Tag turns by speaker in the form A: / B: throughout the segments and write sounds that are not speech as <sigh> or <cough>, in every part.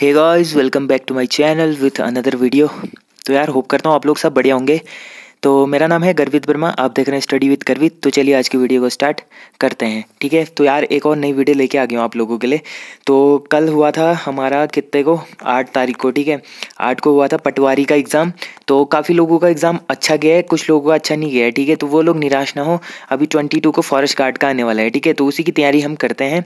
A: Hey guys welcome back to my channel with another video तो यार hope करता हूँ आप लोग सब बढ़िया होंगे तो मेरा नाम है गर्वित वर्मा आप देख रहे हैं स्टडी विद गर्वित तो चलिए आज की वीडियो को स्टार्ट करते हैं ठीक है तो यार एक और नई वीडियो लेके आ गया हूँ आप लोगों के लिए तो कल हुआ था हमारा कितने को आठ तारीख को ठीक है आठ को हुआ था पटवारी का एग्ज़ाम तो काफ़ी लोगों का एग्ज़ाम अच्छा गया है कुछ लोगों का अच्छा नहीं गया है ठीक है तो वो लोग निराश ना हो अभी ट्वेंटी टू को फॉरेस्ट गार्ड का आने वाला है ठीक है तो उसी की तैयारी हम करते हैं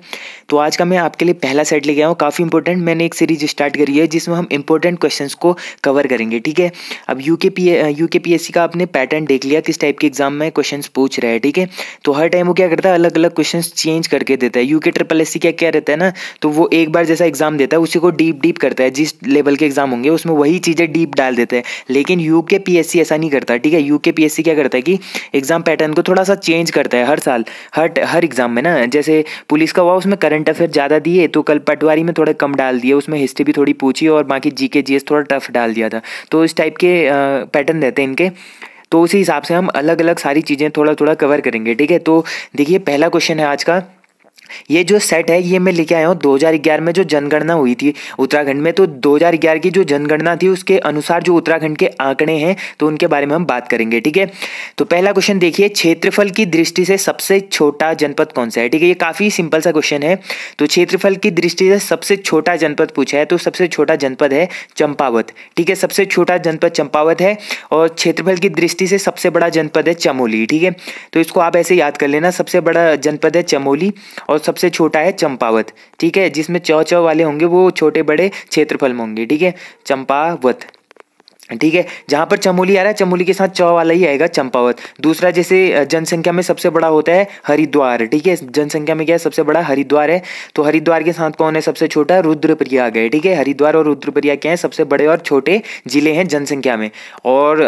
A: तो आज का मैं आपके लिए पहला सेट लेके गया हूँ काफ़ी इंपॉर्टेंट मैंने एक सीरीज स्टार्ट करी है जिसमें हम इंपॉर्टेंट क्वेश्चन को कवर करेंगे ठीक है अब U K P U K P S C का आपने हमने पैटर्न देख लिया किस टाइप के एग्जाम में क्वेश्चन पूछ रहे हैं ठीक है तो हर टाइम वो क्या करता है अलग अलग क्वेश्चन चेंज करके देता है यूके ट्रिपल एस क्या क्या रहता है ना तो वो एक बार जैसा एग्जाम देता है उसी को डीप डीप करता है जिस लेवल के एग्जाम होंगे उसमें वही चीज़ें डीप डाल देते हैं लेकिन यूके पी एस सी ऐसा नहीं करता ठीक है यूके पी एस सी क्या करता है कि एग्जाम पैटर्न को थोड़ा सा चेंज करता है हर साल हर हर एग्जाम में ना जैसे पुलिस का हुआ उसमें करंट अफेयर ज़्यादा दिए तो कल पटवारी में थोड़ा कम डाल दिए उसमें हिस्ट्री भी थोड़ी पूछी और बाकी जीके जी एस थोड़ा टफ डाल दिया था तो इस टाइप के पैटर्न रहते हैं इनके तो उसी हिसाब से हम अलग अलग सारी चीज़ें थोड़ा थोड़ा कवर करेंगे ठीक है तो देखिए पहला क्वेश्चन है आज का ये जो सेट है ये मैं लेके आया हूँ 2011 में जो जनगणना हुई थी उत्तराखंड में तो 2011 की जो जनगणना थी उसके अनुसार जो उत्तराखंड के आंकड़े हैं तो उनके बारे में हम बात करेंगे ठीक है तो पहला क्वेश्चन देखिए क्षेत्रफल की दृष्टि से सबसे छोटा जनपद कौन सा है ठीक है ये काफ़ी सिंपल सा क्वेश्चन है तो क्षेत्रफल की दृष्टि से सबसे छोटा जनपद पूछा है तो सबसे छोटा जनपद है चंपावत ठीक है सबसे छोटा जनपद चंपावत है और क्षेत्रफल की दृष्टि से सबसे बड़ा जनपद है चमोली ठीक है तो इसको आप ऐसे याद कर लेना सबसे बड़ा जनपद है चमोली और और सबसे छोटा है चंपावत ठीक है जिसमें चौ चौ वाले होंगे वो छोटे बड़े क्षेत्रफल में होंगे ठीक है चंपावत ठीक है जहाँ पर चमोली आ रहा है चमोली के साथ च वाला ही आएगा चंपावत दूसरा जैसे जनसंख्या में सबसे बड़ा होता है हरिद्वार ठीक है जनसंख्या में क्या है सबसे बड़ा हरिद्वार है तो हरिद्वार के साथ कौन है सबसे छोटा रुद्रप्रयाग है ठीक है हरिद्वार और रुद्रप्रयाग क्या है सबसे बड़े और छोटे जिले हैं जनसंख्या में और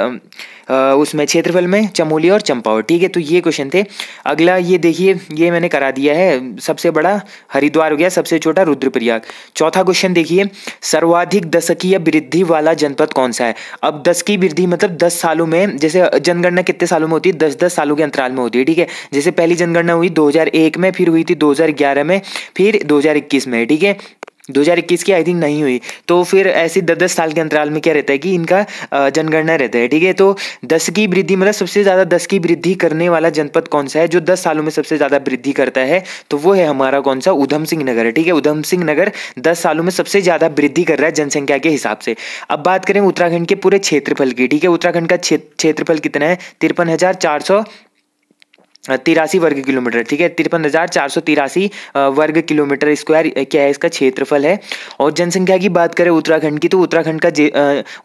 A: उसमें क्षेत्रफल में चमोली और चंपावत ठीक है तो ये क्वेश्चन थे अगला ये देखिए ये मैंने करा दिया है सबसे बड़ा हरिद्वार हो गया सबसे छोटा रुद्रप्रयाग चौथा क्वेश्चन देखिए सर्वाधिक दशकीय वृद्धि वाला जनपद कौन सा है अब दस की वृद्धि मतलब दस सालों में जैसे जनगणना कितने सालों में होती है दस दस सालों के अंतराल में होती है ठीक है जैसे पहली जनगणना हुई दो में फिर हुई थी दो में फिर दो में ठीक है 2021 की आई थिंक नहीं हुई तो फिर ऐसे दस दस साल के अंतराल में क्या रहता है कि इनका जनगणना रहता है ठीक है तो दस की वृद्धि मतलब सबसे ज़्यादा दस की वृद्धि करने वाला जनपद कौन सा है जो दस सालों में सबसे ज़्यादा वृद्धि करता है तो वो है हमारा कौन सा उधम सिंह नगर है ठीक है उधम सिंह नगर दस सालों में सबसे ज़्यादा वृद्धि कर रहा है जनसंख्या के हिसाब से अब बात करें उत्तराखंड के पूरे क्षेत्रफल की ठीक है उत्तराखंड का क्षेत्रफल कितना है तिरपन तिरासी वर्ग किलोमीटर ठीक है तिरपन हज़ार चार सौ तिरासी वर्ग किलोमीटर स्क्वायर क्या है इसका क्षेत्रफल है और जनसंख्या की बात करें उत्तराखंड की तो उत्तराखंड का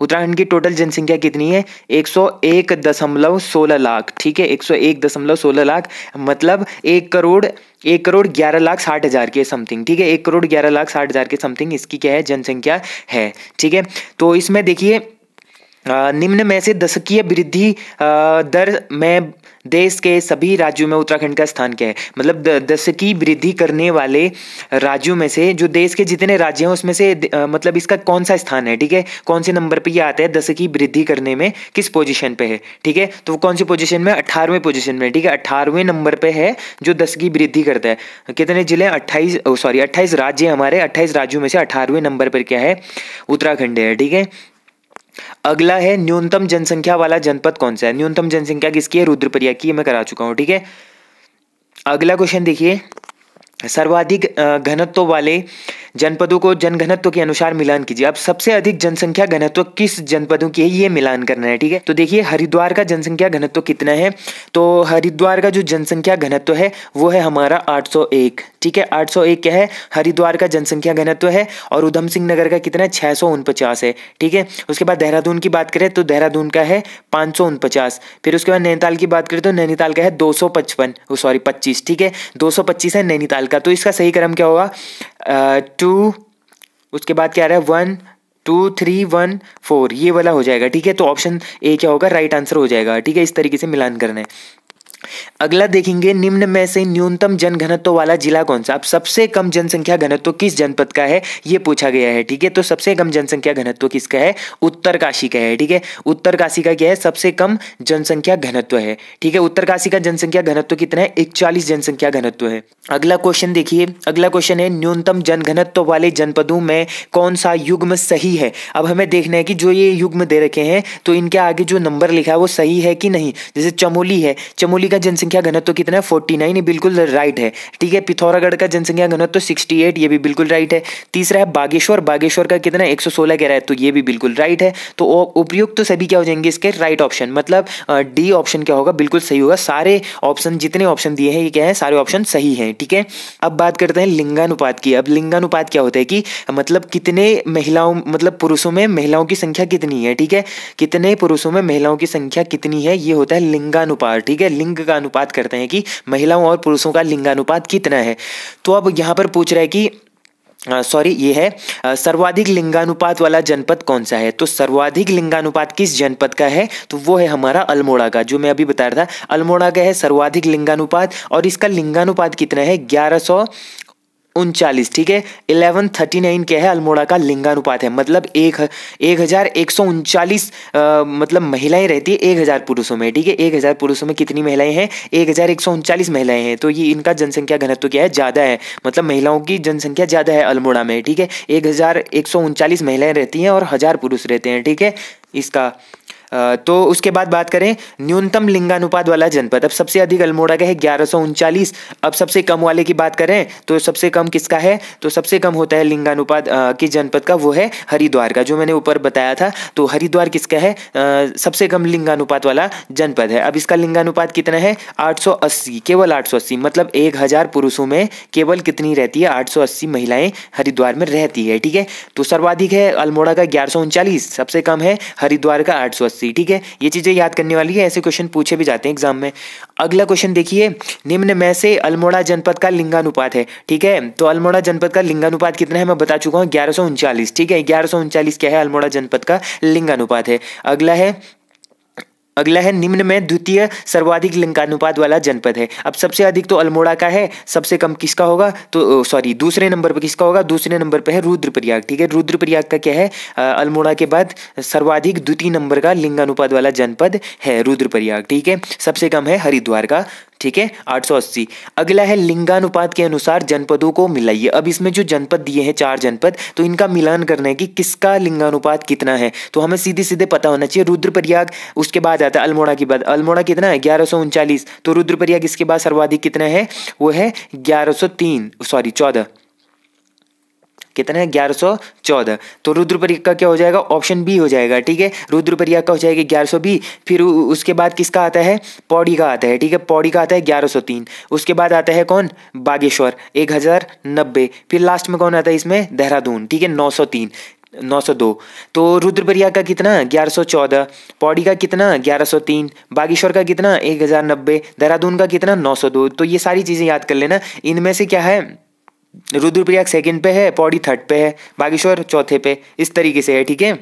A: उत्तराखंड की टोटल जनसंख्या कितनी है एक सौ एक दशमलव सोलह लाख ठीक है एक सौ एक दशमलव सोलह लाख मतलब एक करोड़ एक करोड़ ग्यारह लाख साठ हज़ार के समथिंग ठीक है एक करोड़ ग्यारह लाख साठ हज़ार के समथिंग इसकी क्या है जनसंख्या है ठीक है तो इसमें देखिए निम्न में से दशकीय वृद्धि दर में देश के सभी राज्यों में उत्तराखंड का स्थान क्या है मतलब दशकीय वृद्धि करने वाले राज्यों में से जो देश के जितने राज्य हैं उसमें से मतलब इसका कौन सा स्थान है ठीक है कौन से नंबर पे ये आता है दशकीय वृद्धि करने में किस पोजीशन पे है ठीक है तो वो कौन सी पोजीशन में अठारहवें पोजिशन में ठीक है अठारहवें नंबर पर है जो दशकीय वृद्धि करता है कितने जिले अट्ठाईस सॉरी अट्ठाईस राज्य हमारे अट्ठाईस राज्यों में से अठारहवें नंबर पर क्या है उत्तराखंड है ठीक है अगला है न्यूनतम जनसंख्या वाला जनपद कौन सा है न्यूनतम जनसंख्या किसकी है रुद्रप्रिया की मैं करा चुका हूं ठीक है अगला क्वेश्चन देखिए सर्वाधिक घनत्व वाले जनपदों को जनघनत्व के अनुसार मिलान कीजिए अब सबसे अधिक जनसंख्या घनत्व किस जनपदों की है ये मिलान करना है ठीक है तो देखिए हरिद्वार का जनसंख्या घनत्व कितना है तो हरिद्वार का जो जनसंख्या घनत्व है वो है हमारा 801 ठीक है 801 क्या है हरिद्वार का जनसंख्या घनत्व है और उधम सिंह नगर का कितना है छः है ठीक है उसके बाद देहरादून की बात करें तो देहरादून का है पाँच फिर उसके बाद नैनीताल की बात करें तो नैनीताल का है दो सॉरी पच्चीस ठीक है दो है नैनीताल का तो इसका सही क्रम क्या होगा टू उसके बाद क्या आ रहा है one two three one four ये वाला हो जाएगा ठीक है तो ऑप्शन ए क्या होगा राइट आंसर हो जाएगा ठीक है इस तरीके से मिलान करना है अगला देखेंगे निम्न में से न्यूनतम जनघनत्व वाला जिला कौन सा अब सबसे कम जनसंख्या घनत्व किस जनपद का है ये पूछा गया है ठीक है तो सबसे कम जनसंख्या घनत्व किसका है उत्तरकाशी का है ठीक है उत्तरकाशी का क्या है सबसे कम जनसंख्या घनत्व है ठीक है उत्तरकाशी का जनसंख्या घनत्व कितना है इकचालीस जनसंख्या घनत्व है अगला क्वेश्चन देखिए अगला क्वेश्चन है न्यूनतम जनघनत्व वाले जनपदों में कौन सा युग्म सही है अब हमें देखना है कि जो ये युग्म दे रखे हैं तो इनके आगे जो नंबर लिखा है वो सही है कि नहीं जैसे चमोली है चमोली का जनसंख्या जनसंख्या घनत्व कितना है फोर्टी नाइन ये बिल्कुल राइट है ठीक है पिथौरागढ़ का जनसंख्या घनत्व सिक्सटी एट ये भी बिल्कुल राइट है तीसरा है बागेश्वर बागेश्वर का कितना एक सौ सोलह कह रहा है तो ये भी बिल्कुल राइट है तो उपयुक्त तो सभी क्या हो जाएंगे इसके राइट ऑप्शन मतलब डी ऑप्शन क्या होगा बिल्कुल सही होगा सारे ऑप्शन जितने ऑप्शन दिए हैं ये क्या है सारे ऑप्शन सही है ठीक है अब बात करते हैं लिंगानुपात की अब लिंगानुपात क्या होता है कि मतलब कितने महिलाओं मतलब पुरुषों में महिलाओं की संख्या कितनी है ठीक है कितने पुरुषों में महिलाओं की संख्या कितनी है ये होता है लिंगानुपात ठीक है लिंग का अनुपात अनुपात करते हैं कि महिलाओं और पुरुषों का लिंगानुपात कितना है तो अब यहाँ पर पूछ रहा है कि सॉरी ये है सर्वाधिक लिंगानुपात वाला जनपद कौन सा है तो सर्वाधिक लिंगानुपात किस जनपद का है तो वो है हमारा अल्मोड़ा का जो मैं अभी बता रहा था अल्मोड़ा का है सर्वाधिक लिंगानुपात और इसका लिंगानुपात कितना है ग्यारह सौ उनचालीस ठीक है इलेवन थर्टी नाइन क्या है अल्मोड़ा का लिंगानुपात है मतलब एक एक हज़ार एक सौ उनचालीस मतलब महिलाएं रहती है एक हज़ार पुरुषों में ठीक है एक हज़ार पुरुषों में कितनी महिलाएं हैं एक हज़ार एक सौ उनचालीस महिलाएं हैं तो ये इनका जनसंख्या घनत्व क्या है ज़्यादा है मतलब महिलाओं की जनसंख्या ज़्यादा है अल्मोड़ा में ठीक है एक हज़ार एक सौ उनचालीस महिलाएं रहती हैं और हज़ार पुरुष रहते हैं ठीक है इसका तो उसके बाद बात करें न्यूनतम लिंगानुपात वाला जनपद अब सबसे अधिक अल्मोड़ा का है ग्यारह अब सबसे कम वाले की बात करें तो सबसे कम किसका है तो सबसे कम होता है लिंगानुपात के जनपद का वो है हरिद्वार का जो मैंने ऊपर बताया था तो हरिद्वार किसका है आ, सबसे कम लिंगानुपात वाला जनपद है अब इसका लिंगानुपात कितना है 880 केवल 880 मतलब 1000 पुरुषों में केवल कितनी रहती है 880 महिलाएं हरिद्वार में रहती है ठीक है तो सर्वाधिक है अल्मोड़ा का ग्यारह सबसे कम है हरिद्वार का आठ सी ठीक है ये चीज़ें याद करने वाली है ऐसे क्वेश्चन पूछे भी जाते हैं एग्जाम में अगला क्वेश्चन देखिए निम्न में से अल्मोड़ा जनपद का लिंगानुपात है ठीक है तो अल्मोड़ा जनपद का लिंगानुपात कितना है मैं बता चुका हूँ ग्यारह ठीक है ग्यारह क्या है अल्मोड़ा जनपद का लिंगानुपात है अगला है अगला है निम्न में द्वितीय सर्वाधिक लिंगानुपात वाला जनपद है अब सबसे अधिक तो अल्मोड़ा का है सबसे कम किसका होगा तो सॉरी दूसरे नंबर पर किसका होगा दूसरे नंबर पर है रुद्रप्रयाग ठीक है रुद्रप्रयाग का क्या है अल्मोड़ा के बाद सर्वाधिक द्वितीय नंबर का लिंगानुपात वाला जनपद है रुद्रप्रयाग ठीक है सबसे कम है हरिद्वार का ठीक है 880 अगला है लिंगानुपात के अनुसार जनपदों को मिलाइए अब इसमें जो जनपद दिए हैं चार जनपद तो इनका मिलान करना है कि किसका लिंगानुपात कितना है तो हमें सीधे सीधे पता होना चाहिए रुद्रप्रयाग उसके बाद आता है अल्मोड़ा के बाद अल्मोड़ा कितना है ग्यारह तो रुद्रप्रयाग इसके बाद सर्वाधिक कितना है वो है ग्यारह सॉरी चौदह कितना है ग्यारह सौ चौदह तो रुद्रप्रयाग का क्या हो जाएगा ऑप्शन बी हो जाएगा ठीक है रुद्रप्रयाग का हो जाएगा ग्यारह सौ बी फिर उसके बाद किसका आता है पौड़ी का आता है ठीक है पौड़ी का आता है ग्यारह सौ तीन उसके बाद आता है कौन बागेश्वर एक हज़ार नब्बे फिर लास्ट में कौन आता है इसमें देहरादून ठीक है नौ सौ तीन नौ सौ दो तो रुद्रप्रयाग का कितना ग्यारह सौ चौदह पौड़ी का कितना ग्यारह सौ तीन बागेश्वर का कितना एक हज़ार नब्बे देहरादून का कितना नौ सौ दो तो ये सारी चीज़ें याद कर लेना इनमें से क्या है रुद्रप्रयाग सेकंड पे है पौड़ी थर्ड पे है बागेश्वर चौथे पे इस तरीके से है ठीक है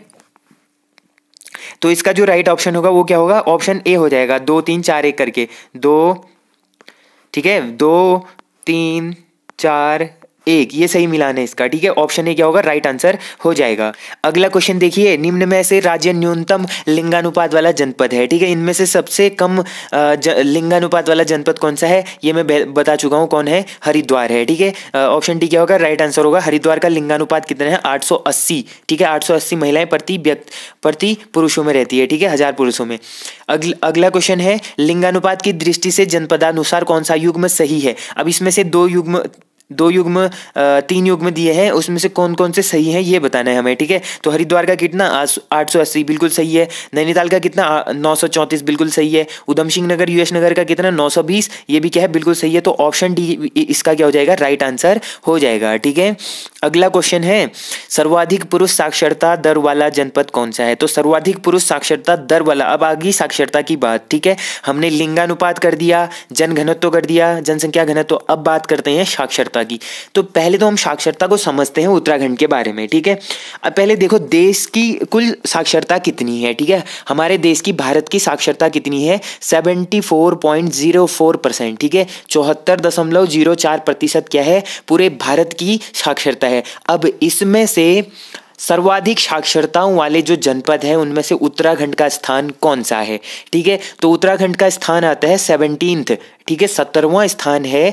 A: तो इसका जो राइट ऑप्शन होगा वो क्या होगा ऑप्शन ए हो जाएगा दो तीन चार एक करके दो ठीक है दो तीन चार एक ये सही मिलान है इसका ठीक है ऑप्शन ए क्या होगा राइट आंसर हो जाएगा अगला क्वेश्चन देखिए निम्न में से राज्य न्यूनतम लिंगानुपात वाला जनपद है ठीक है इनमें से सबसे कम लिंगानुपात वाला जनपद कौन सा है ये मैं बता चुका हूँ कौन है हरिद्वार है ठीक है ऑप्शन डी क्या होगा राइट आंसर होगा हरिद्वार का लिंगानुपात कितना है आठ ठीक है आठ महिलाएं प्रति व्यक्ति प्रति पुरुषों में रहती है ठीक है हजार पुरुषों में अगला क्वेश्चन है लिंगानुपात की दृष्टि से जनपदानुसार कौन सा युग्म सही है अब इसमें से दो युग्म दो युग्म तीन युग्म दिए हैं उसमें से कौन कौन से सही हैं ये बताना है हमें ठीक है तो हरिद्वार का कितना आठ सौ अस्सी बिल्कुल सही है नैनीताल का कितना नौ सौ चौंतीस बिल्कुल सही है उधम सिंह नगर यूएस नगर का कितना नौ सौ बीस ये भी क्या है बिल्कुल सही है तो ऑप्शन डी इसका क्या हो जाएगा राइट आंसर हो जाएगा ठीक है अगला क्वेश्चन है सर्वाधिक पुरुष साक्षरता दर वाला जनपद कौन सा है तो सर्वाधिक पुरुष साक्षरता दर वाला अब आ गई साक्षरता की बात ठीक है हमने लिंगानुपात कर दिया जनघनत्व कर दिया जनसंख्या घनत्व अब बात करते हैं साक्षरता साक्षरता की तो पहले तो हम साक्षरता को समझते हैं उत्तराखंड के बारे में ठीक है अब पहले देखो देश की कुल साक्षरता कितनी है ठीक है हमारे देश की भारत की साक्षरता कितनी है seventy four point zero four percent ठीक है चौहत्तर दशमलव जीरो चार प्रतिशत क्या है पूरे भारत की साक्षरता है अब इसमें से सर्वाधिक साक्षरताओं वाले जो जनपद हैं उनमें से उत्तराखंड का स्थान कौन सा है ठीक है तो उत्तराखंड का स्थान आता है सेवनटीन्थ ठीक है सत्तरवां स्थान है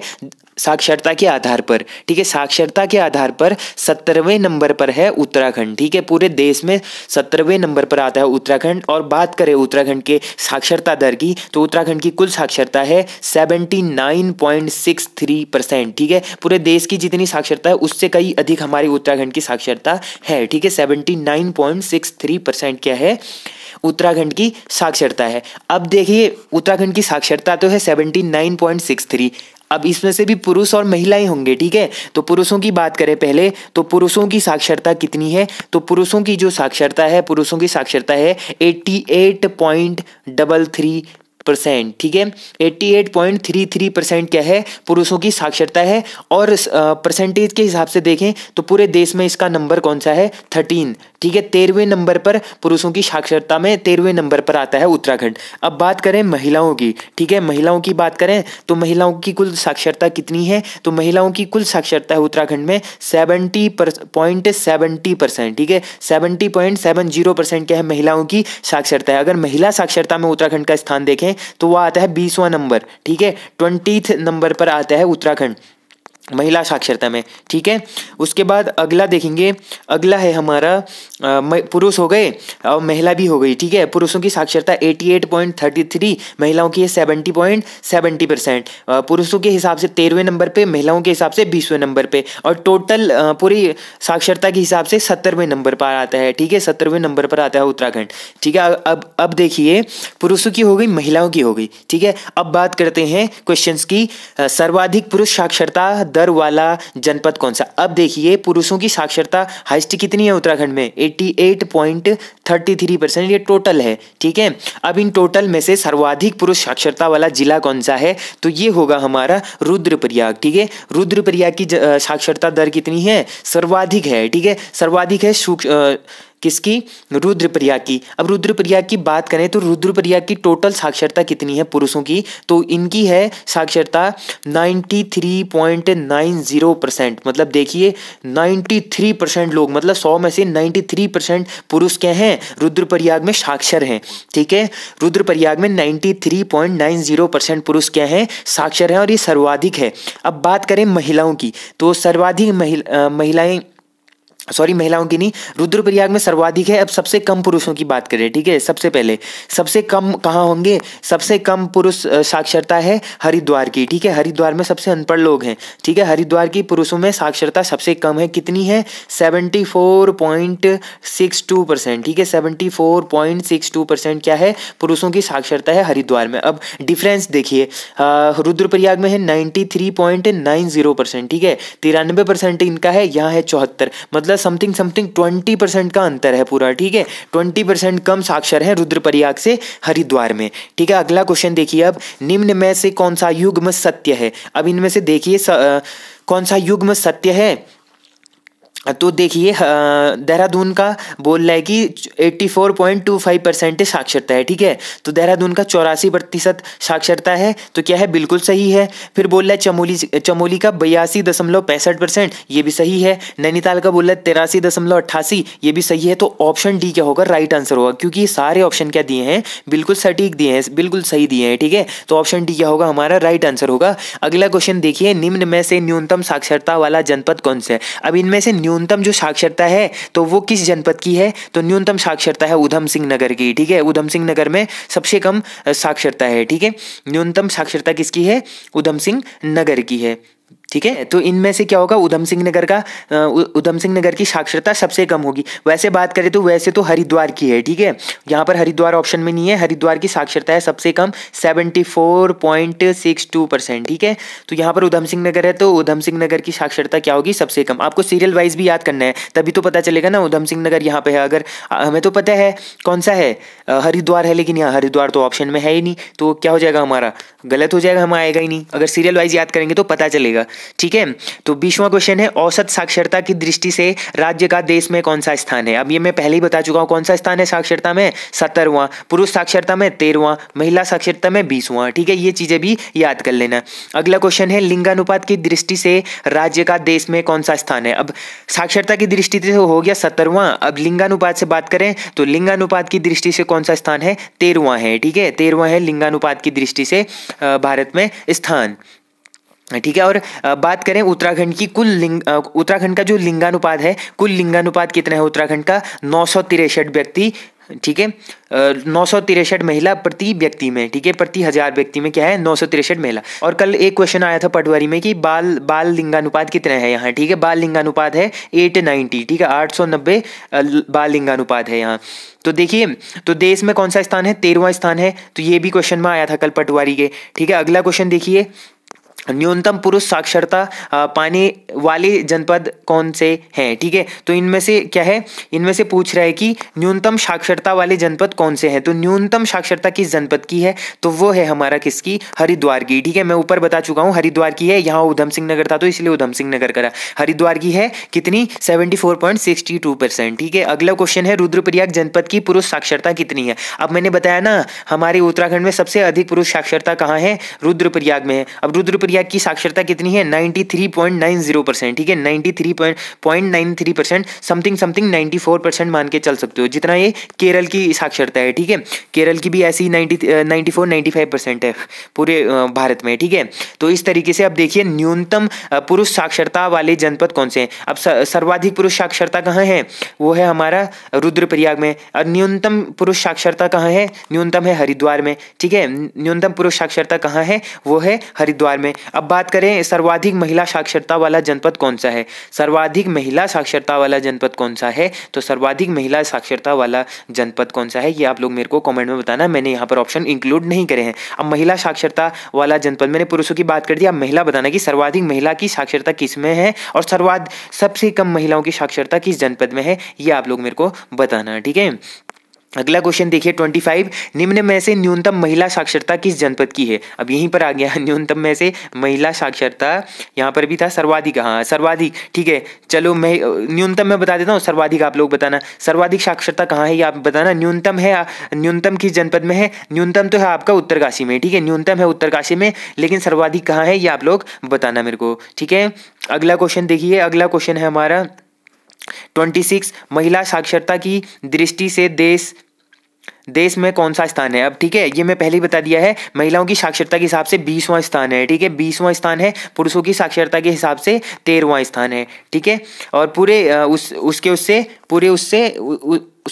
A: साक्षरता के आधार पर ठीक है साक्षरता के आधार पर सत्तरवें नंबर पर है उत्तराखंड ठीक है पूरे देश में सत्तरवें नंबर पर आता है उत्तराखंड और बात करें उत्तराखंड के साक्षरता दर की तो उत्तराखंड की कुल साक्षरता है seventy nine point six three percent ठीक है पूरे देश की जितनी साक्षरता है उससे कई अधिक हमारी उत्तराखंड की साक्षरता है ठीक है seventy nine point six three percent क्या है उत्तराखंड की साक्षरता है अब देखिए उत्तराखंड की साक्षरता तो है seventy nine point six three अब इसमें से भी पुरुष और महिलाएं होंगे ठीक है तो पुरुषों की बात करें पहले तो पुरुषों की साक्षरता कितनी है तो पुरुषों की जो साक्षरता है पुरुषों की साक्षरता है eighty eight point double three percent ठीक है eighty eight point three three percent क्या है पुरुषों की साक्षरता है और परसेंटेज के हिसाब से देखें तो पूरे देश में इसका नंबर कौन सा है थर्टीन ठीक है तेरहवें नंबर पर पुरुषों की साक्षरता में तेरहवें नंबर पर आता है उत्तराखंड अब बात करें महिलाओं की ठीक है महिलाओं की बात करें तो महिलाओं की कुल साक्षरता कितनी है तो महिलाओं की कुल साक्षरता है उत्तराखंड में सेवेंटी पॉइंट सेवेंटी परसेंट ठीक है seventy point seven zero percent क्या है महिलाओं की साक्षरता है अगर महिला साक्षरता में उत्तराखंड का स्थान देखें तो वह आता है बीसवा नंबर ठीक है ट्वेंटी नंबर पर आता है उत्तराखंड महिला साक्षरता में ठीक है उसके बाद अगला देखेंगे अगला है हमारा पुरुष हो गए और महिला भी हो गई ठीक है पुरुषों की साक्षरता 88.33 महिलाओं की है सेवेंटी परसेंट पुरुषों के हिसाब से तेरहवें नंबर पे महिलाओं के हिसाब से बीसवें नंबर पे और टोटल पूरी साक्षरता के हिसाब से सत्तरवें नंबर पर आता है ठीक है सत्तरवें नंबर पर आता है उत्तराखंड ठीक है अब अब देखिए पुरुषों की हो गई महिलाओं की हो गई ठीक है अब बात करते हैं क्वेश्चन की सर्वाधिक पुरुष साक्षरता दर वाला जनपद कौन सा अब देखिए पुरुषों की साक्षरता हाइस्ट कितनी है उत्तराखंड में 88.33 परसेंट ये टोटल है ठीक है अब इन टोटल में से सर्वाधिक पुरुष साक्षरता वाला जिला कौन सा है तो ये होगा हमारा रुद्रप्रयाग ठीक है रुद्रप्रयाग की साक्षरता दर कितनी है सर्वाधिक है ठीक है सर्वाधिक है किसकी रुद्रप्रिया की अब रुद्रप्रिया की बात करें तो रुद्रप्रिया की टोटल साक्षरता कितनी है पुरुषों की तो इनकी है साक्षरता 93.90 परसेंट मतलब देखिए 93 परसेंट लोग मतलब 100 में से 93 परसेंट पुरुष क्या हैं रुद्रप्रयाग में साक्षर हैं ठीक है रुद्रप्रयाग में 93.90 परसेंट पुरुष क्या हैं साक्षर हैं और ये सर्वाधिक है अब बात करें महिलाओं की तो सर्वाधिक महिलाएँ महिलाएं सॉरी महिलाओं की नहीं रुद्रप्रयाग में सर्वाधिक है अब सबसे कम पुरुषों की बात करें ठीक है सबसे पहले सबसे कम कहाँ होंगे सबसे कम पुरुष साक्षरता है हरिद्वार की ठीक है हरिद्वार में सबसे अनपढ़ लोग हैं ठीक है हरिद्वार की पुरुषों में साक्षरता सबसे कम है कितनी है seventy four point six two percent ठीक है seventy four point six two percent क्या है पुरुषों की साक्षरता है हरिद्वार में अब डिफरेंस देखिए रुद्रप्रयाग में है ninety three point nine zero percent ठीक है तिरानवे परसेंट इनका है यहाँ है चौहत्तर मतलब मतलब समथिंग समथिंग ट्वेंटी परसेंट का अंतर है पूरा ठीक है ट्वेंटी परसेंट कम साक्षर है रुद्रप्रयाग से हरिद्वार में ठीक है अगला क्वेश्चन देखिए अब निम्न में से कौन सा युग्म सत्य है अब इनमें से देखिए कौन सा युग्म सत्य है तो देखिए देहरादून का बोल रहा है कि 84.25 परसेंट साक्षरता है ठीक है तो देहरादून का चौरासी प्रतिशत साक्षरता है तो क्या है बिल्कुल सही है फिर बोल रहा है चमोली चमोली का बयासी दशमलव पैंसठ परसेंट ये भी सही है नैनीताल का बोल रहा है तिरासी दशमलव अट्ठासी ये भी सही है तो ऑप्शन डी क्या होगा राइट आंसर होगा क्योंकि सारे ऑप्शन क्या दिए हैं बिल्कुल सटीक दिए हैं बिल्कुल सही दिए हैं ठीक है तो ऑप्शन डी क्या होगा हमारा राइट आंसर होगा अगला क्वेश्चन देखिए निम्न में से न्यूनतम साक्षरता वाला जनपद कौन सा है अब इनमें से न्यून न्यूनतम जो साक्षरता है तो वो किस जनपद की है तो न्यूनतम साक्षरता है उधम सिंह नगर की ठीक है उधम सिंह नगर में सबसे कम साक्षरता है ठीक है न्यूनतम साक्षरता किसकी है उधम सिंह नगर की है ठीक है तो इनमें से क्या होगा उधम सिंह नगर का उधम सिंह नगर की साक्षरता सबसे कम होगी वैसे बात करें तो वैसे तो हरिद्वार की है ठीक है यहाँ पर हरिद्वार ऑप्शन में नहीं है हरिद्वार की साक्षरता है सबसे कम 74.62 परसेंट ठीक है तो यहाँ पर उधम सिंह नगर है तो उधम सिंह नगर की साक्षरता क्या होगी सबसे कम आपको सीरियल वाइज भी याद करना है तभी तो पता चलेगा ना उधम सिंह नगर यहाँ पर है अगर हमें तो पता है कौन सा है हरिद्वार है लेकिन यहाँ हरिद्वार तो ऑप्शन में है ही नहीं तो क्या हो जाएगा हमारा गलत हो जाएगा हम आएगा ही नहीं अगर सीरियल वाइज याद करेंगे तो पता चलेगा ठीक है तो बीसवा क्वेश्चन है औसत साक्षरता की दृष्टि से राज्य का देश में कौन सा स्थान है अब ये मैं पहले ही बता चुका हूँ कौन सा स्थान है साक्षरता में सत्तरवां पुरुष साक्षरता में तेरहवा महिला साक्षरता में बीसवां ठीक है ये चीजें भी याद कर लेना अगला क्वेश्चन है लिंगानुपात की दृष्टि से राज्य का देश में कौन सा स्थान है अब साक्षरता की दृष्टि से हो गया सत्तरवां अब लिंगानुपात से बात करें तो लिंगानुपात की दृष्टि से कौन सा स्थान है तेरवा है ठीक है तेरवा है लिंगानुपात की दृष्टि से भारत में स्थान ठीक है और बात करें उत्तराखंड की कुल लिंग उत्तराखंड का जो लिंगानुपात है कुल लिंगानुपात कितना है उत्तराखंड का नौ सौ तिरसठ व्यक्ति ठीक है नौ सौ तिरसठ महिला प्रति व्यक्ति में ठीक है प्रति हजार व्यक्ति में क्या है नौ सौ तिरसठ महिला और कल एक क्वेश्चन आया था पटवारी में कि बाल बाल लिंगानुपात कितना है यहाँ ठीक है बाल लिंगानुपात है एट नाइन्टी ठीक है आठ सौ नब्बे बाल लिंगानुपात है यहाँ तो देखिए तो देश में कौन सा स्थान है तेरहवा स्थान है तो ये भी क्वेश्चन में आया था कल पटवारी के ठीक है अगला क्वेश्चन देखिए न्यूनतम पुरुष साक्षरता पाने वाले जनपद कौन से हैं ठीक है तो इनमें से क्या है इनमें से पूछ रहा है कि न्यूनतम साक्षरता वाले जनपद कौन से हैं तो न्यूनतम साक्षरता किस जनपद की है तो वो है हमारा किसकी हरिद्वार की ठीक है मैं ऊपर बता चुका हूँ हरिद्वार की है यहाँ उधम सिंह नगर था तो इसलिए उधम सिंह नगर करा हरिद्वार की है कितनी seventy four point sixty two percent ठीक है अगला क्वेश्चन है रुद्रप्रयाग जनपद की पुरुष साक्षरता कितनी है अब मैंने बताया ना हमारे उत्तराखंड में सबसे अधिक पुरुष साक्षरता कहाँ है रुद्रप्रयाग में है अब रुद्रप्रयाग प्रक्रिया की साक्षरता कितनी है 93.90 परसेंट ठीक है 93.93 परसेंट समथिंग समथिंग 94 परसेंट मान के चल सकते हो जितना ये केरल की साक्षरता है ठीक है केरल की भी ऐसी 90 94 95 परसेंट है पूरे भारत में ठीक है तो इस तरीके से अब देखिए न्यूनतम पुरुष साक्षरता वाले जनपद कौन से हैं अब सर्वाधिक पुरुष साक्षरता कहाँ है वो है हमारा रुद्रप्रयाग में और न्यूनतम पुरुष साक्षरता कहाँ है न्यूनतम है हरिद्वार में ठीक है न्यूनतम पुरुष साक्षरता कहाँ है वो है हरिद्वार में अब बात करें सर्वाधिक महिला साक्षरता वाला जनपद कौन सा है सर्वाधिक महिला साक्षरता वाला जनपद कौन सा है तो सर्वाधिक महिला साक्षरता वाला जनपद कौन सा है ये आप लोग मेरे को कमेंट में बताना मैंने यहाँ पर ऑप्शन इंक्लूड नहीं करे हैं अब महिला साक्षरता वाला जनपद मैंने पुरुषों की बात कर दी अब महिला बताना कि सर्वाधिक महिला की साक्षरता किस में है और सर्वाधिक सबसे कम महिलाओं की साक्षरता किस जनपद में है ये आप लोग मेरे को बताना ठीक है अगला क्वेश्चन देखिए 25 निम्न में से न्यूनतम महिला साक्षरता किस जनपद की है अब यहीं पर आ गया <laughs> न्यूनतम में से महिला साक्षरता यहाँ पर भी था सर्वाधिक हाँ सर्वाधिक ठीक है चलो मैं न्यूनतम में बता देता हूँ सर्वाधिक आप लोग बताना सर्वाधिक साक्षरता कहाँ है ये आप बताना न्यूनतम है न्यूनतम किस जनपद में है न्यूनतम तो है आपका उत्तरकाशी में ठीक है न्यूनतम है उत्तरकाशी में लेकिन सर्वाधिक कहाँ है ये आप लोग बताना मेरे को ठीक है अगला क्वेश्चन देखिए अगला क्वेश्चन है हमारा 26 महिला साक्षरता की दृष्टि से देश देश में कौन सा स्थान है अब ठीक है ये मैं पहले ही बता दिया है महिलाओं की साक्षरता के हिसाब से बीसवां स्थान है ठीक है बीसवां स्थान है पुरुषों की साक्षरता के हिसाब से तेरहवां स्थान है ठीक है और पूरे उस उसके उससे पूरे उससे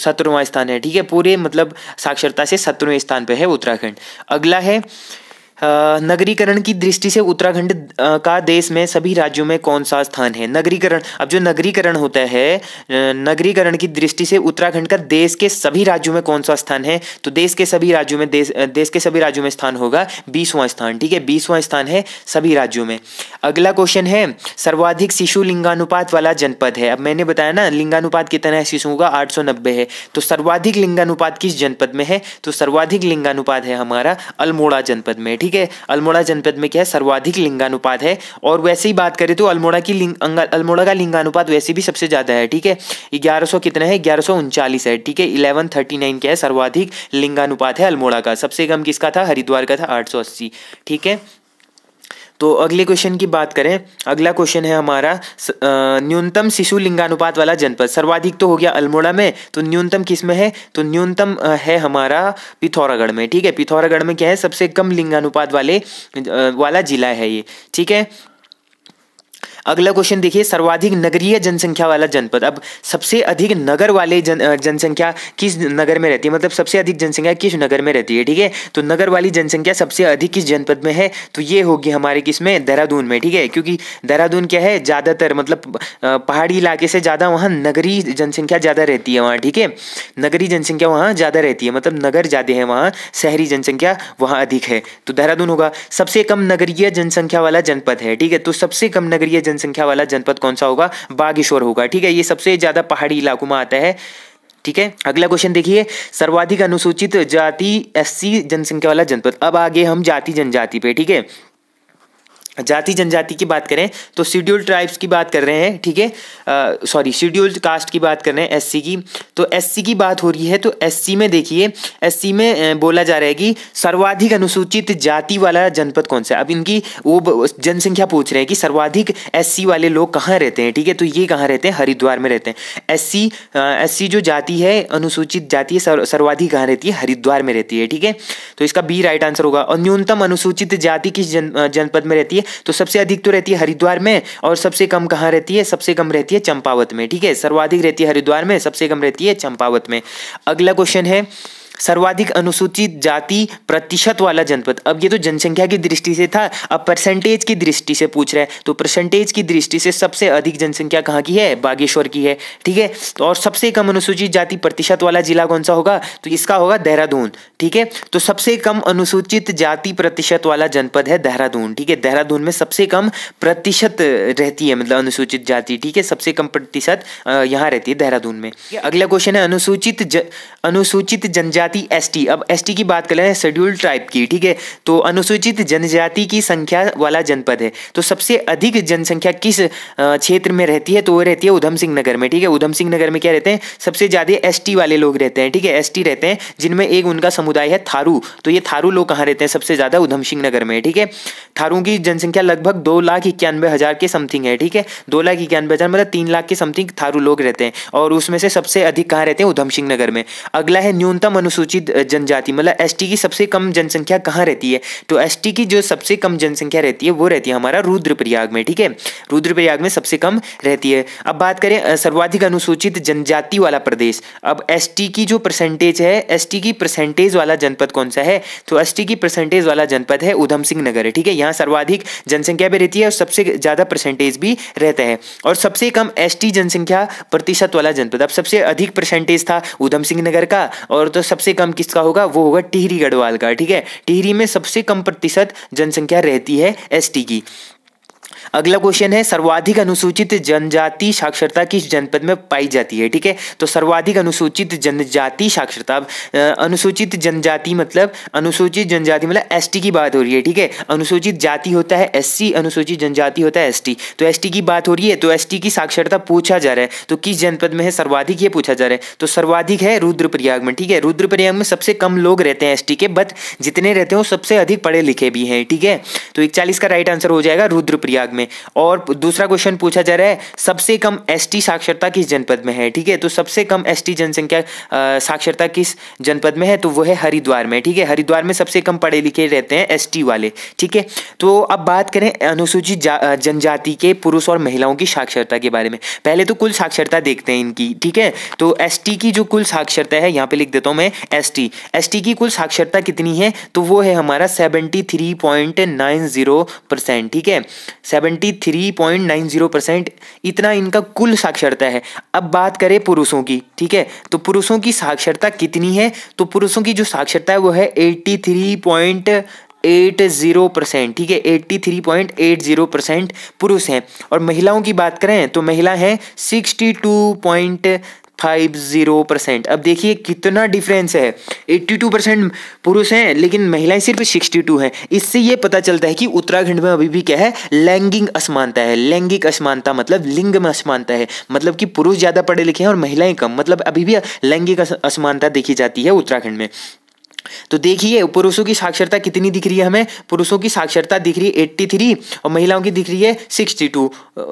A: सत्रहवां स्थान है ठीक है पूरे मतलब साक्षरता से सत्रहवें स्थान पर है उत्तराखंड अगला है नगरीकरण की दृष्टि से उत्तराखंड का देश में सभी राज्यों में कौन सा स्थान है नगरीकरण अब जो नगरीकरण होता है नगरीकरण की दृष्टि से उत्तराखंड का देश के सभी राज्यों में कौन सा स्थान है तो देश के सभी राज्यों में देश देश के सभी राज्यों में स्थान होगा बीसवां स्थान ठीक है बीसवां स्थान है सभी राज्यों में अगला क्वेश्चन है सर्वाधिक शिशु लिंगानुपात वाला जनपद है अब मैंने बताया ना लिंगानुपात कितना है शिशुओं का आठ है तो सर्वाधिक लिंगानुपात किस जनपद में है तो सर्वाधिक लिंगानुपात है हमारा अल्मोड़ा जनपद में ठीक ठीक है अल्मोड़ा जनपद में क्या है सर्वाधिक लिंगानुपात है और वैसे ही बात करें तो अल्मोड़ा की लिंग अल्मोड़ा का लिंगानुपात वैसे भी सबसे ज़्यादा है ठीक है ग्यारह सौ कितना है ग्यारह सौ उनचालीस है ठीक है इलेवन थर्टी नाइन क्या है सर्वाधिक लिंगानुपात है अल्मोड़ा का सबसे कम किसका था हरिद्वार का था आठ सौ अस्सी ठीक है तो अगले क्वेश्चन की बात करें अगला क्वेश्चन है हमारा न्यूनतम शिशु लिंगानुपात वाला जनपद सर्वाधिक तो हो गया अल्मोड़ा में तो न्यूनतम किस में है तो न्यूनतम है हमारा पिथौरागढ़ में ठीक है पिथौरागढ़ में क्या है सबसे कम लिंगानुपात वाले वाला जिला है ये ठीक है अगला क्वेश्चन देखिए सर्वाधिक नगरीय जनसंख्या वाला जनपद अब सबसे अधिक नगर वाले जन जनसंख्या किस नगर में रहती है मतलब सबसे अधिक जनसंख्या किस नगर में रहती है ठीक है तो नगर वाली जनसंख्या सबसे अधिक किस जनपद में है तो ये होगी हमारे किस में देहरादून में ठीक है क्योंकि देहरादून क्या है ज़्यादातर मतलब पहाड़ी इलाके से ज़्यादा वहाँ नगरीय जनसंख्या ज़्यादा रहती है वहाँ ठीक है नगरीय जनसंख्या वहाँ ज़्यादा रहती है मतलब नगर ज़्यादा है वहाँ शहरी जनसंख्या वहाँ अधिक है तो देहरादून होगा सबसे कम नगरीय जनसंख्या वाला जनपद है ठीक है तो सबसे कम नगरीय जनसंख्या वाला जनपद कौन सा होगा बागेश्वर होगा ठीक है ये सबसे ज़्यादा पहाड़ी इलाकों में आता है ठीक है अगला क्वेश्चन देखिए सर्वाधिक अनुसूचित जाति एससी जनसंख्या वाला जनपद अब आगे हम जाति जनजाति पे ठीक है जाति जनजाति की बात करें तो शेड्यूल्ड ट्राइब्स की बात कर रहे हैं ठीक है सॉरी शेड्यूल्ड कास्ट की बात कर रहे हैं एससी की तो एससी की बात हो रही है तो एससी में देखिए एससी में बोला जा रहा है कि सर्वाधिक अनुसूचित जाति वाला जनपद कौन सा अब इनकी वो जनसंख्या पूछ रहे हैं कि सर्वाधिक एस वाले लोग कहाँ रहते हैं ठीक है तो ये कहाँ रहते हैं हरिद्वार में रहते हैं एस सी जो जाति है अनुसूचित जाति सर्वाधिक कहाँ रहती है हरिद्वार में रहती है ठीक है तो इसका बी राइट आंसर होगा और न्यूनतम अनुसूचित जाति किस जन, जनपद में रहती है तो सबसे अधिक तो रहती है हरिद्वार में और सबसे कम कहाँ रहती है सबसे कम रहती है चंपावत में ठीक है सर्वाधिक रहती है हरिद्वार में सबसे कम रहती है है चंपावत में अगला क्वेश्चन है सर्वाधिक अनुसूचित जाति प्रतिशत वाला जनपद अब ये तो जनसंख्या की दृष्टि से था अब परसेंटेज की दृष्टि से पूछ रहे हैं तो परसेंटेज की दृष्टि से सबसे अधिक जनसंख्या कहाँ की है बागेश्वर की है ठीक है तो और सबसे कम अनुसूचित जाति प्रतिशत वाला जिला कौन सा होगा तो इसका होगा देहरादून ठीक है तो सबसे कम अनुसूचित जाति प्रतिशत वाला जनपद है देहरादून ठीक है देहरादून में सबसे कम प्रतिशत रहती है मतलब अनुसूचित जाति ठीक है सबसे कम प्रतिशत यहाँ रहती है देहरादून में अगला क्वेश्चन है अनुसूचित अनुसूचित जनजाति जनजाति एसटी अब एसटी की बात कर रहे हैं शेड्यूल्ड ट्राइब की ठीक है तो अनुसूचित जनजाति की संख्या वाला जनपद है तो सबसे अधिक जनसंख्या किस क्षेत्र में रहती है तो वो रहती है उधम सिंह नगर में ठीक है उधम सिंह नगर में क्या रहते हैं सबसे ज़्यादा एस वाले लोग रहते हैं ठीक है एस रहते हैं जिनमें एक उनका समुदाय है थारू तो ये थारू लोग कहाँ रहते हैं सबसे ज़्यादा उधम सिंह नगर में ठीक है थारू की जनसंख्या लगभग दो लाख इक्यानवे हज़ार के समथिंग है ठीक है दो लाख इक्यानवे हज़ार मतलब तीन लाख के समथिंग थारू लोग रहते हैं और उसमें से सबसे अधिक कहाँ रहते हैं उधम सिंह नगर में अगला है न्यूनतम अनुसूचित जनजाति मतलब एसटी की सबसे कम जनसंख्या कहाँ रहती है तो एसटी की जो सबसे कम जनसंख्या रहती है वो रहती है हमारा रुद्रप्रयाग में ठीक है रुद्रप्रयाग में सबसे कम रहती है अब बात करें सर्वाधिक अनुसूचित जनजाति वाला प्रदेश अब एस की जो परसेंटेज है एस की परसेंटेज वाला जनपद कौन सा है तो एस की परसेंटेज वाला जनपद है उधम सिंह नगर है ठीक है यहाँ सर्वाधिक जनसंख्या भी रहती है और सबसे ज़्यादा परसेंटेज भी रहता है और सबसे कम एस जनसंख्या प्रतिशत वाला जनपद अब सबसे अधिक परसेंटेज था उधम सिंह नगर का और तो सबसे सबसे कम किसका होगा वो होगा टिहरी गढ़वाल का ठीक है टिहरी में सबसे कम प्रतिशत जनसंख्या रहती है एसटी की अगला क्वेश्चन है सर्वाधिक अनुसूचित जनजाति साक्षरता किस जनपद में पाई जाती है ठीक है तो सर्वाधिक अनुसूचित जनजाति साक्षरता अनुसूचित जनजाति मतलब अनुसूचित जनजाति मतलब एस की बात हो रही है ठीक है अनुसूचित जाति होता है एस अनुसूचित जनजाति होता है एस तो एस की बात हो रही है तो एस की साक्षरता पूछा जा रहा है तो किस जनपद में है सर्वाधिक ये पूछा जा रहा है तो सर्वाधिक है रुद्रप्रयाग में ठीक है रुद्रप्रयाग में सबसे कम लोग रहते हैं एस के बट जितने रहते हैं वो सबसे अधिक पढ़े लिखे भी हैं ठीक है तो इकचालीस का राइट आंसर हो जाएगा रुद्रप्रयाग में में और दूसरा क्वेश्चन पूछा जा रहा है सबसे कम एसटी साक्षरता किस जनपद में है ठीक है तो सबसे कम एसटी जनसंख्या साक्षरता किस जनपद में है तो वो है हरिद्वार में ठीक है हरिद्वार में सबसे कम पढ़े लिखे रहते हैं एस वाले ठीक है तो अब बात करें अनुसूचित जनजाति के पुरुष और महिलाओं की साक्षरता के बारे में पहले तो कुल साक्षरता देखते हैं इनकी ठीक है तो एस की जो कुल साक्षरता है यहाँ पे लिख देता हूँ मैं एस टी की कुल साक्षरता कितनी है तो वो है हमारा seventy three point nine zero percent ठीक है सेवन 73.90 परसेंट इतना इनका कुल साक्षरता है अब बात करें पुरुषों की ठीक है तो पुरुषों की साक्षरता कितनी है तो पुरुषों की जो साक्षरता है वो है 83. एट ज़ीरो परसेंट ठीक है eighty three point eight zero percent पुरुष हैं और महिलाओं की बात करें तो महिला हैं sixty two point five zero percent अब देखिए कितना डिफरेंस है एट्टी टू परसेंट पुरुष हैं लेकिन महिलाएं सिर्फ सिक्सटी टू हैं इससे ये पता चलता है कि उत्तराखंड में अभी भी क्या है लैंगिक असमानता है लैंगिक असमानता मतलब लिंग में असमानता है मतलब कि पुरुष ज़्यादा पढ़े लिखे हैं और महिलाएं कम मतलब अभी भी लैंगिक असमानता देखी जाती है उत्तराखंड में तो देखिए पुरुषों की साक्षरता कितनी दिख रही है हमें पुरुषों की साक्षरता दिख रही है एट्टी थ्री और महिलाओं की दिख रही है सिक्सटी टू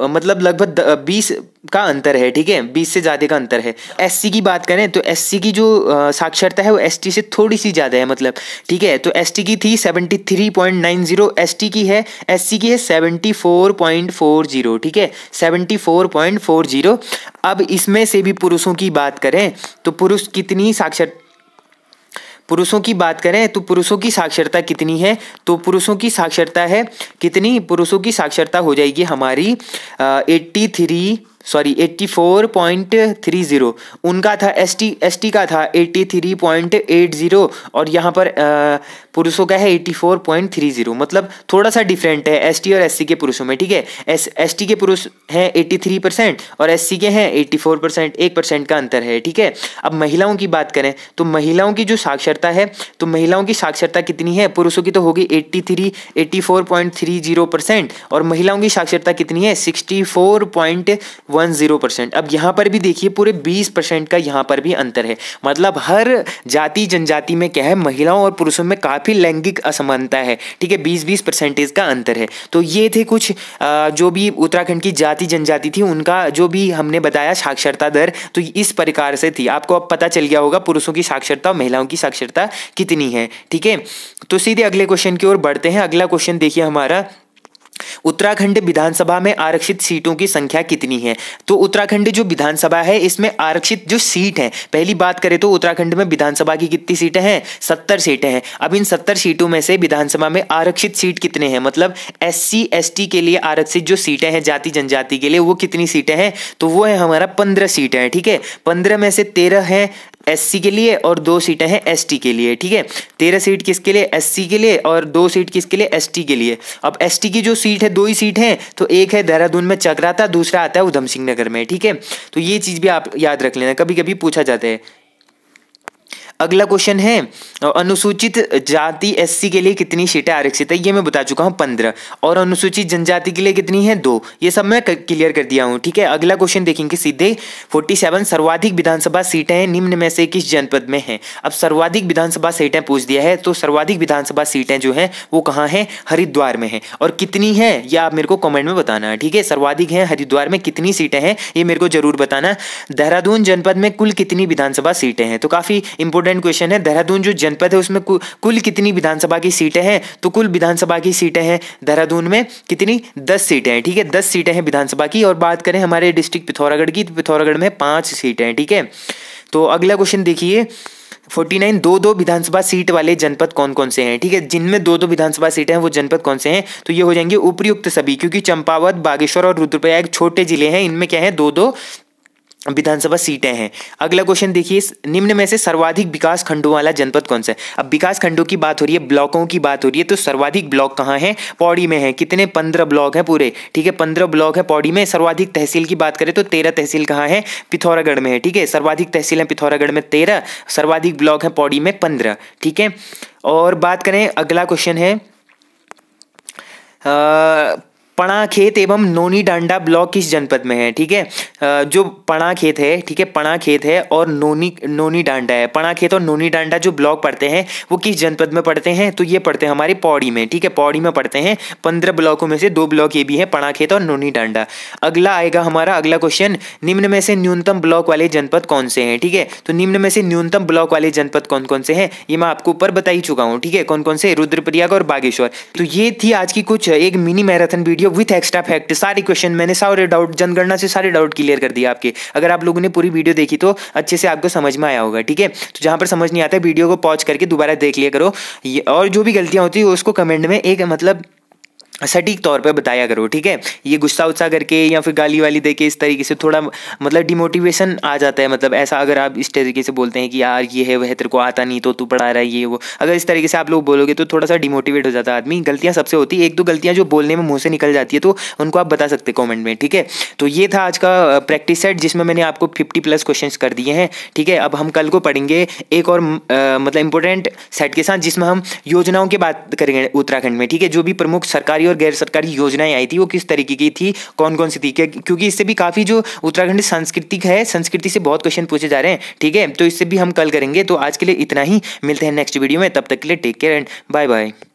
A: मतलब लगभग बीस का अंतर है ठीक है बीस से ज़्यादा का अंतर है एससी की बात करें तो एससी की जो साक्षरता है वो एसटी से थोड़ी सी ज़्यादा है मतलब ठीक है तो टी की थी three point nine S T की है सी की है फोर फोर पॉइंट जीरो ठीक है seventy four four point zero अब इसमें से भी पुरुषों की बात करें तो पुरुष कितनी साक्षर पुरुषों की बात करें तो पुरुषों की साक्षरता कितनी है तो पुरुषों की साक्षरता है कितनी पुरुषों की साक्षरता हो जाएगी हमारी एट्टी थ्री सॉरी 84.30 उनका था एसटी एसटी का था 83.80 और यहाँ पर पुरुषों का है 84.30 मतलब थोड़ा सा डिफरेंट है एसटी और एससी के पुरुषों में ठीक है एस एसटी के पुरुष हैं 83 परसेंट और एससी के हैं 84 परसेंट एक परसेंट का अंतर है ठीक है अब महिलाओं की बात करें तो महिलाओं की जो साक्षरता है तो महिलाओं की साक्षरता कितनी है पुरुषों की तो होगी थ्री जीरो परसेंट और महिलाओं की साक्षरता कितनी है पॉइंट वन जीरो परसेंट अब यहाँ पर भी देखिए पूरे बीस परसेंट का यहाँ पर भी अंतर है मतलब हर जाति जनजाति में क्या है महिलाओं और पुरुषों में काफ़ी लैंगिक असमानता है ठीक है बीस बीस परसेंटेज का अंतर है तो ये थे कुछ जो भी उत्तराखंड की जाति जनजाति थी उनका जो भी हमने बताया साक्षरता दर तो इस प्रकार से थी आपको अब पता चल गया होगा पुरुषों की साक्षरता और महिलाओं की साक्षरता कितनी है ठीक है तो सीधे अगले क्वेश्चन की ओर बढ़ते हैं अगला क्वेश्चन देखिए हमारा उत्तराखंड विधानसभा में आरक्षित सीटों की संख्या कितनी है तो उत्तराखंड जो विधानसभा है इसमें आरक्षित जो सीट है पहली बात करें तो उत्तराखंड में विधानसभा की कितनी सीटें हैं सत्तर सीटें हैं अब इन सत्तर सीटों में से विधानसभा में आरक्षित सीट कितने हैं मतलब एस सी एस टी के लिए आरक्षित जो सीटें हैं जाति जनजाति के लिए वो कितनी सीटें हैं तो वो है हमारा पंद्रह सीटें हैं ठीक है पंद्रह में से तेरह हैं एससी के लिए और दो सीटें हैं एसटी के लिए ठीक है तेरह सीट किसके लिए एससी के लिए और दो सीट किसके लिए एसटी के लिए अब एसटी की जो सीट है दो ही सीट है तो एक है देहरादून में चक्राता दूसरा आता है उधम सिंह नगर में ठीक है तो ये चीज़ भी आप याद रख लेना कभी कभी पूछा जाता है अगला क्वेश्चन है अनुसूचित जाति एससी के लिए कितनी सीटें आरक्षित है ये मैं बता चुका हूँ पंद्रह और अनुसूचित जनजाति के लिए कितनी है दो ये सब मैं क्लियर कर दिया हूँ ठीक है अगला क्वेश्चन देखेंगे सीधे फोर्टी सेवन सर्वाधिक विधानसभा सीटें हैं निम्न में से किस जनपद में है अब सर्वाधिक विधानसभा सीटें पूछ दिया है तो सर्वाधिक विधानसभा सीटें जो है वो कहाँ हैं हरिद्वार में है और कितनी है ये आप मेरे को कॉमेंट में बताना है ठीक है सर्वाधिक है हरिद्वार में कितनी सीटें हैं ये मेरे को जरूर बताना देहरादून जनपद में कुल कितनी विधानसभा सीटें हैं तो काफ़ी इंपोर्टेंट इंपॉर्टेंट क्वेश्चन है देहरादून जो जनपद है उसमें कुल कितनी विधानसभा की सीटें हैं तो कुल विधानसभा की सीटें हैं देहरादून में कितनी दस सीटें हैं ठीक है दस सीटें हैं विधानसभा की और बात करें हमारे डिस्ट्रिक्ट पिथौरागढ़ की तो पिथौरागढ़ में पाँच सीटें हैं ठीक है तो अगला क्वेश्चन देखिए फोर्टी नाइन दो दो विधानसभा सीट वाले जनपद कौन कौन से हैं ठीक है जिनमें दो दो विधानसभा सीटें हैं वो जनपद कौन से हैं तो ये हो जाएंगे उपयुक्त सभी क्योंकि चंपावत बागेश्वर और रुद्रप्रयाग छोटे जिले हैं इनमें क्या है दो दो विधानसभा सीटें हैं अगला क्वेश्चन देखिए निम्न में से सर्वाधिक विकास खंडों वाला जनपद कौन सा है अब विकास खंडों की बात हो रही है ब्लॉकों की बात हो रही है तो सर्वाधिक ब्लॉक कहाँ है पौड़ी में है कितने पंद्रह ब्लॉक हैं पूरे ठीक है पंद्रह ब्लॉक है पौड़ी में सर्वाधिक तहसील की बात करें तो तेरह तहसील कहाँ है पिथौरागढ़ में है ठीक है सर्वाधिक तहसील है पिथौरागढ़ में तेरह सर्वाधिक ब्लॉक है पौड़ी में पंद्रह ठीक है और बात करें अगला क्वेश्चन है पणाखेत एवं नोनी डांडा ब्लॉक किस जनपद में है ठीक है जो पणाखेत है ठीक है पणाखेत है और नोनी नोनी डांडा है पणाखेत और नोनी डांडा जो ब्लॉक पढ़ते हैं वो किस जनपद में पढ़ते हैं तो ये पढ़ते हैं हमारे पौड़ी में ठीक है पौड़ी में पढ़ते हैं पंद्रह ब्लॉकों में से दो ब्लॉक ये भी है पणाखेत और नोनी डांडा अगला आएगा हमारा अगला क्वेश्चन निम्न में से न्यूनतम ब्लॉक वाले जनपद कौन से हैं ठीक है तो निम्न में से न्यूनतम ब्लॉक वाले जनपद कौन कौन से हैं ये मैं आपको ऊपर बता ही चुका हूँ ठीक है कौन कौन से रुद्रप्रयाग और बागेश्वर तो ये थी आज की कुछ एक mini marathon video video with extra fact सारे क्वेश्चन मैंने सारे डाउट जनगणना से सारे डाउट क्लियर कर दिया आपके अगर आप लोगों ने पूरी वीडियो देखी तो अच्छे से आपको समझ में आया होगा ठीक है तो जहां पर समझ नहीं आता वीडियो को पॉज करके दोबारा देख लिया करो और जो भी गलतियां होती है उसको कमेंट में एक मतलब सटीक तौर पे बताया करो ठीक है ये गुस्सा उत्साह करके या फिर गाली वाली देके इस तरीके से थोड़ा मतलब डिमोटिवेशन आ जाता है मतलब ऐसा अगर आप इस तरीके से बोलते हैं कि यार ये है वह तेरे को आता नहीं तो तू पढ़ा रहा है ये वो अगर इस तरीके से आप लोग बोलोगे तो थोड़ा सा डिमोटिवेट हो जाता है आदमी गलतियाँ सबसे होती है एक दो गलतियाँ जो बोलने में मुँह से निकल जाती है तो उनको आप बता सकते कॉमेंट में ठीक है तो ये था आज का प्रैक्टिस सेट जिसमें मैंने आपको फिफ्टी प्लस क्वेश्चन कर दिए हैं ठीक है अब हम कल को पढ़ेंगे एक और मतलब इंपॉर्टेंट सेट के साथ जिसमें हम योजनाओं की बात करेंगे उत्तराखंड में ठीक है जो भी प्रमुख सरकारी और गैर सरकारी योजनाएं आई थी वो किस तरीके की थी कौन कौन सी थी क्योंकि इससे भी काफ़ी जो उत्तराखंड सांस्कृतिक है संस्कृति से बहुत क्वेश्चन पूछे जा रहे हैं ठीक है तो इससे भी हम कल करेंगे तो आज के लिए इतना ही मिलते हैं नेक्स्ट वीडियो में तब तक के लिए take care and bye bye